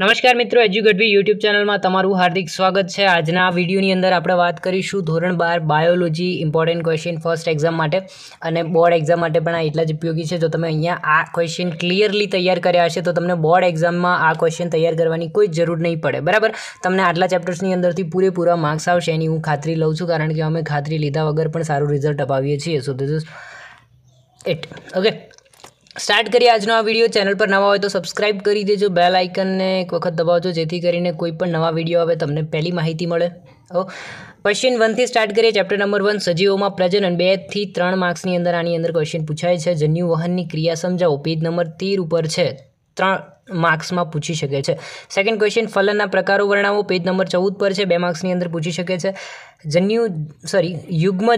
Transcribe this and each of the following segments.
નમસ્કાર મિત્રો એજ્યુકેટવી યુટ્યુબ ચેનલમાં તમારું હાર્દિક સ્વાગત છે આજના વિડીયોની અંદર આપણે વાત કરીશું ધોરણ બાર biology important question first exam માટે અને બોર્ડ એક્ઝામ માટે પણ આ એટલા જ ઉપયોગી છે જો તમે અહીંયા આ ક્વેશ્ચન ક્લિયરલી તૈયાર કર્યા હશે તો તમને બોર્ડ એક્ઝામમાં આ ક્વેશ્ચન તૈયાર કરવાની કોઈ જરૂર નહીં પડે બરાબર તમને આટલા ચેપ્ટર્સની અંદરથી પૂરેપૂરા માર્ક્સ આવશે એની હું ખાતરી લઉં છું કારણ કે અમે ખાતરી લીધા વગર પણ સારું રિઝલ્ટ અપાવીએ છીએ so this is it okay start કરીએ આજનો આ વિડીયો ચેનલ પર નવા હોય તો સબસ્ક્રાઇબ કરી દેજો બેલ આઇકનને એક વખત દબાવજો જેથી કરીને કોઈ પણ નવા વિડીયો આવે તમને પહેલી માહિતી મળે ઓ ક્વેશ્ચન વનથી સ્ટાર્ટ કરીએ ચેપ્ટર નંબર વન સજીવોમાં પ્રજનન બેથી ત્રણ માર્ક્સની અંદર આની અંદર ક્વેશ્ચન પૂછાય છે જન્યુ વહનની ક્રિયા સમજાવો પેજ નંબર તેર ઉપર છે ત્રણ માર્ક્સમાં પૂછી શકે છે સેકન્ડ ક્વેશ્ચન ફલનના પ્રકારો વર્ણવો પેજ નંબર ચૌદ પર છે બે માર્ક્સની અંદર પૂછી શકે છે જન્યુ સોરી યુગ્મ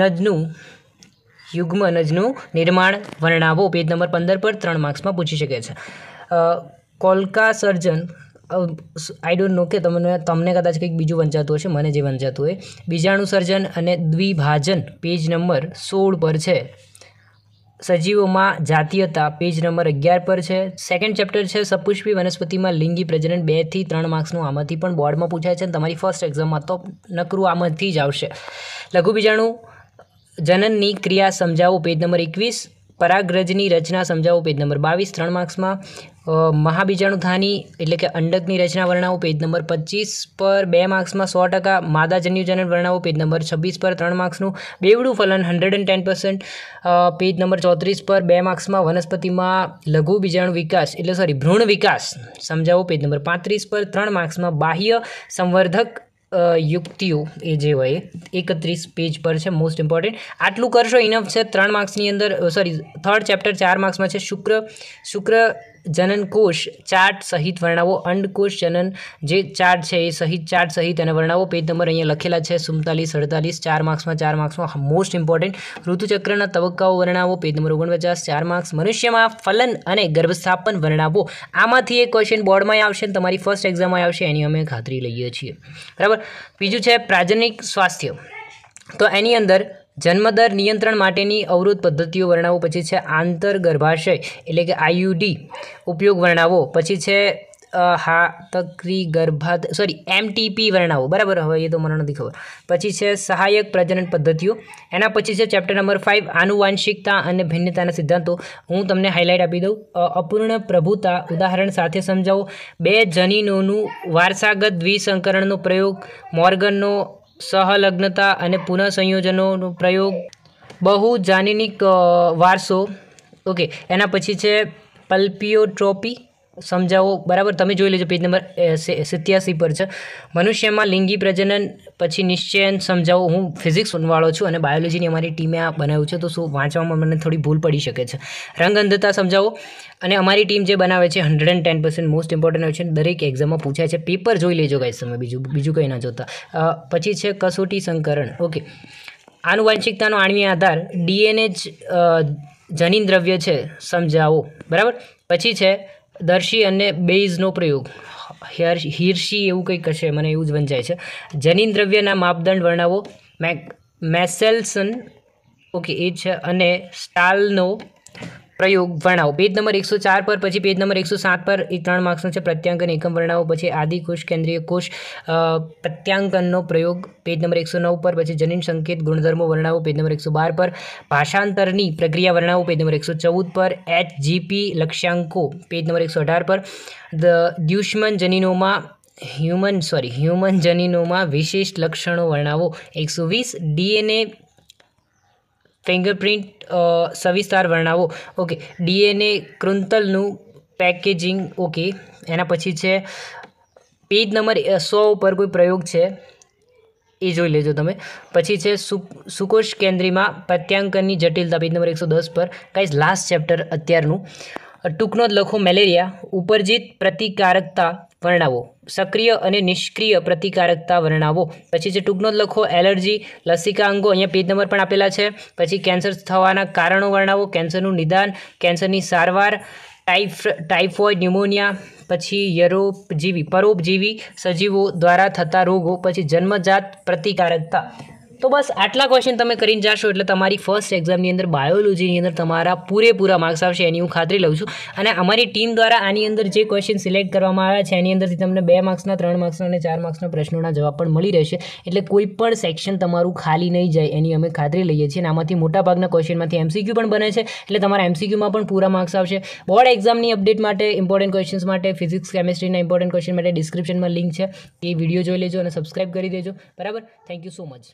નદનું યુગ્મ અનજનું નિર્માણ વર્ણાવો પેજ નંબર પંદર પર ત્રણ માર્ક્સમાં પૂછી શકે છે કોલકા સર્જન આઈ ડોન્ટ નો કે તમને તમને કદાચ કંઈક બીજું વંચાતું હશે મને જે વંચાતું હોય બીજાણુ સર્જન અને દ્વિભાજન પેજ નંબર સોળ પર છે સજીવોમાં જાતીયતા પેજ નંબર અગિયાર પર છે સેકન્ડ ચેપ્ટર છે સપુષ્પી વનસ્પતિમાં લિંગી પ્રજનન બેથી ત્રણ માર્ક્સનું આમાંથી પણ બોર્ડમાં પૂછાય છે તમારી ફર્સ્ટ એક્ઝામમાં તો નકરું આમાંથી જ આવશે લઘુ બીજાણુ જનનની ક્રિયા સમજાવો પેજ નંબર એકવીસ પરાગ્રજની રચના સમજાવો પેજ નંબર બાવીસ ત્રણ માર્ક્સમાં મહાબીજાણુધાની એટલે કે અંડકની રચના વર્ણાવો પેજ નંબર પચીસ પર બે માર્ક્સમાં સો ટકા માદા જન્યુજનન વર્ણવો પેજ નંબર છવ્વીસ પર ત્રણ માર્ક્સનું બેવડું ફલન hundred and ten percent page number ચોત્રીસ પર બે માર્ક્સમાં વનસ્પતિમાં લઘુ બીજાણુ વિકાસ એટલે સોરી ભ્રૂણ વિકાસ સમજાવો પેજ નંબર પાંત્રીસ પર ત્રણ માર્ક્સમાં બાહ્ય સંવર્ધક યુક્તિઓ એ જે હોય એકત્રીસ પેજ પર છે મોસ્ટ ઇમ્પોર્ટન્ટ આટલું કરશો ઇનફ છે ત્રણ માર્ક્સની અંદર સોરી થર્ડ ચેપ્ટર ચાર માર્ક્સમાં છે શુક્ર શુક્ર જનનકોષ ચાર્ટ સહિત વર્ણવો અંડકોષ જનન જે ચાર્ટ છે એ સહિત ચાર્ટ સહિત અને વર્ણવો પેજ નંબર અહીંયા લખેલા છે સુમતાલીસ અડતાલીસ ચાર માર્ક્સમાં ચાર માર્ક્સમાં મોસ્ટ ઇમ્પોર્ટન્ટ ઋતુચક્રના તબક્કાઓ વર્ણાવો પેજ નંબર ઓગણપચાસ ચાર માર્ક્સ મનુષ્યમાં ફલન અને ગર્ભસ્થાપન વર્ણાવો આમાંથી એક ક્વેશ્ચન બોર્ડમાં આવશે અને તમારી ફર્સ્ટ એક્ઝામમાં આવશે એની અમે ખાતરી લઈએ છીએ બરાબર બીજું છે પ્રાજનિક સ્વાસ્થ્ય તો એની અંદર જન્મદર નિયંત્રણ માટેની અવરોધ પદ્ધતિઓ વર્ણાવો પછી છે આંતરગર્ભાશય એટલે કે આયુડી ઉપયોગ વર્ણાવો પછી છે હા તકરી ગર્ભાત સોરી એમટીપી વર્ણાવો બરાબર હવે એ તો મને નથી ખબર પછી છે સહાયક પ્રજનન પદ્ધતિઓ એના પછી છે ચેપ્ટર નંબર ફાઇવ આનુવાંશિકતા અને ભિન્નતાના સિદ્ધાંતો હું તમને હાઇલાઇટ આપી દઉં અપૂર્ણ પ્રભુતા ઉદાહરણ સાથે સમજાવો બે જનીનોનું વારસાગત દ્વિસંકરણનો પ્રયોગ મોર્ગનનો સહલગ્નતા અને પુનઃસંયોજનોનો પ્રયોગ બહુ જાનીનિક વારસો ઓકે એના પછી છે પલ્પિયોટ્રોપી સમજાવો બરાબર તમે જોઈ લેજો પેજ નંબર સિત્યાસી પર છે મનુષ્યમાં લિંગી પ્રજનન પછી નિશ્ચયન સમજાવો હું ફિઝિક્સ ફિઝિક્સવાળો છું અને બાયોલોજીની અમારી ટીમે આ બનાવ્યું છે તો શું વાંચવામાં મને થોડી ભૂલ પડી શકે છે રંગ અંધતા સમજાવો અને અમારી ટીમ જે બનાવે છે hundred and ten percent most important હોય છે દરેક એક્ઝામમાં પૂછાય છે પેપર જોઈ લેજો ગાઈસ તમે બીજું બીજું કંઈ ના જોતા પછી છે કસોટી સંકરણ ઓકે આનુવાંશિકતાનો આણવી આધાર ડીએનએ જ જનીન દ્રવ્ય છે સમજાવો બરાબર પછી છે દર્શી અને બેઇઝનો પ્રયોગ હિર્ષી એવું કંઈક હશે મને એવું જ વંચાય છે જનીન દ્રવ્યના માપદંડ વર્ણવો મેક મેસેલ્સન ઓકે એ છે અને સ્ટાલનો પ્રયોગ વર્ણાઓ પેજ નંબર એકસો ચાર પર પછી પેજ નંબર એકસો સાત પર એ ત્રણ માર્ક્સનો છે પ્રત્યાંકન એકમ વર્ણાઓ પછી આદિકોષ કેન્દ્રીય કોષ પ્રત્યાંકનનો પ્રયોગ પેજ નંબર એકસો નવ પર પછી જનીન સંકેત ગુણધર્મો વર્ણાઓ પેજ નંબર એકસો બાર પર ભાષાંતરની પ્રક્રિયા વર્ણાવો પેજ નંબર એકસો ચૌદ પર એચ જીપી લક્ષ્યાંકો પેજ નંબર એકસો અઢાર પર ધ દ્યુષ્મન જનીનોમાં હ્યુમન સોરી હ્યુમન જનીનોમાં વિશિષ્ટ લક્ષણો વર્ણાવો એકસો વીસ ડીએનએ ફિંગરપ્રિન્ટ સવિસ્તાર વર્ણાવો ઓકે ડીએનએ કૃંતલનું પેકેજિંગ ઓકે એના પછી છે પેજ નંબર સો ઉપર કોઈ પ્રયોગ છે એ જોઈ લેજો તમે પછી છે સુકોષ કેન્દ્રીમાં પ્રત્યાંકનની જટિલતા પેજ નંબર એકસો દસ પર કાંઈ લાસ્ટ ચેપ્ટર અત્યારનું ટૂંકનો જ લખો મેલેરિયા ઉપરજીત પ્રતિકારકતા વર્ણાવો સક્રિય અને નિષ્ક્રિય પ્રતિકારકતા વર્ણાવો પછી જે ટૂંકનો લખો એલર્જી લસિકા અંગો અહીંયા પેજ નંબર પણ આપેલા છે પછી કેન્સર થવાના કારણો વર્ણાવો કેન્સરનું નિદાન કેન્સરની સારવાર ટાઈફ ટાઇફોઇડ ન્યુમોનિયા પછી યરોપજીવી પરોપજીવી સજીવો દ્વારા થતા રોગો પછી જન્મજાત પ્રતિકારકતા તો બસ આટલા ક્વેશ્ચન તમે કરીને જાશો એટલે તમારી ફર્સ્ટ એક્ઝામની અંદર બાયોલોજીની અંદર તમારા પૂરેપૂરા માર્ક્સ આવશે એની હું ખાતરી લઉં છું અને અમારી ટીમ દ્વારા આની અંદર જે ક્વેશ્ચન સિલેક્ટ કરવામાં આવ્યા છે એની અંદરથી તમને બે માર્ક્સના ત્રણ માર્ક્સના અને ચાર માર્ક્સના પ્રશ્નોના જવાબ પણ મળી રહેશે એટલે કોઈ પણ સેક્શન તમારું ખાલી નહીં જાય એની અમે ખાતરી લઈએ છીએ અને આમાંથી મોટાભાગના ક્વેશ્ચનમાંથી એમસીક્યુ પણ બને છે એટલે તમારા એમસીક્યુમાં પણ પૂરા માર્ક્સ આવશે બોર્ડ એક્ઝામની અપડેટ માટે ઇમ્પોર્ટન્ટ ક્વેશ્ચન્સ માટે ફિઝિક્સ કેમેસ્ટ્રીના ઇમ્પોર્ટન્ટ ક્વેશ્ચન માટે ડિસ્ક્રિપ્શનમાં લિંક છે એ વિડીયો જોઈ લેજો અને સબસ્ક્રાઇબ કરી દેજો બરાબર થેન્ક યુ સો મચ